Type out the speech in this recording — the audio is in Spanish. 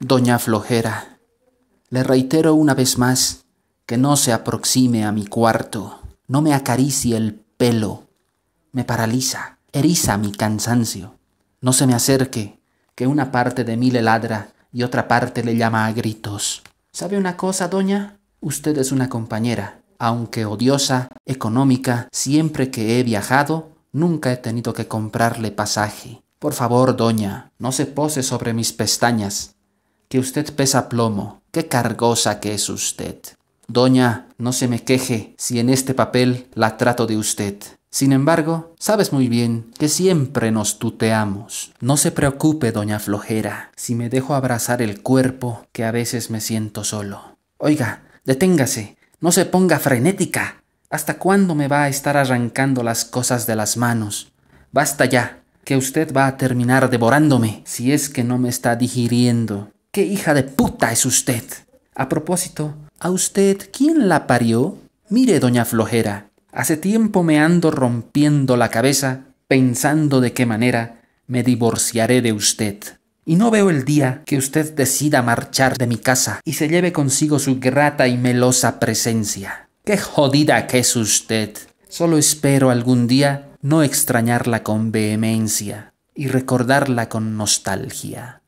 Doña Flojera, le reitero una vez más que no se aproxime a mi cuarto, no me acaricie el pelo, me paraliza, eriza mi cansancio. No se me acerque, que una parte de mí le ladra y otra parte le llama a gritos. ¿Sabe una cosa, doña? Usted es una compañera, aunque odiosa, económica, siempre que he viajado, nunca he tenido que comprarle pasaje. Por favor, doña, no se pose sobre mis pestañas que usted pesa plomo. Qué cargosa que es usted. Doña, no se me queje si en este papel la trato de usted. Sin embargo, sabes muy bien que siempre nos tuteamos. No se preocupe, doña Flojera, si me dejo abrazar el cuerpo, que a veces me siento solo. Oiga, deténgase, no se ponga frenética. ¿Hasta cuándo me va a estar arrancando las cosas de las manos? Basta ya, que usted va a terminar devorándome, si es que no me está digiriendo. ¡Qué hija de puta es usted! A propósito, ¿a usted quién la parió? Mire, doña Flojera, hace tiempo me ando rompiendo la cabeza pensando de qué manera me divorciaré de usted. Y no veo el día que usted decida marchar de mi casa y se lleve consigo su grata y melosa presencia. ¡Qué jodida que es usted! Solo espero algún día no extrañarla con vehemencia y recordarla con nostalgia.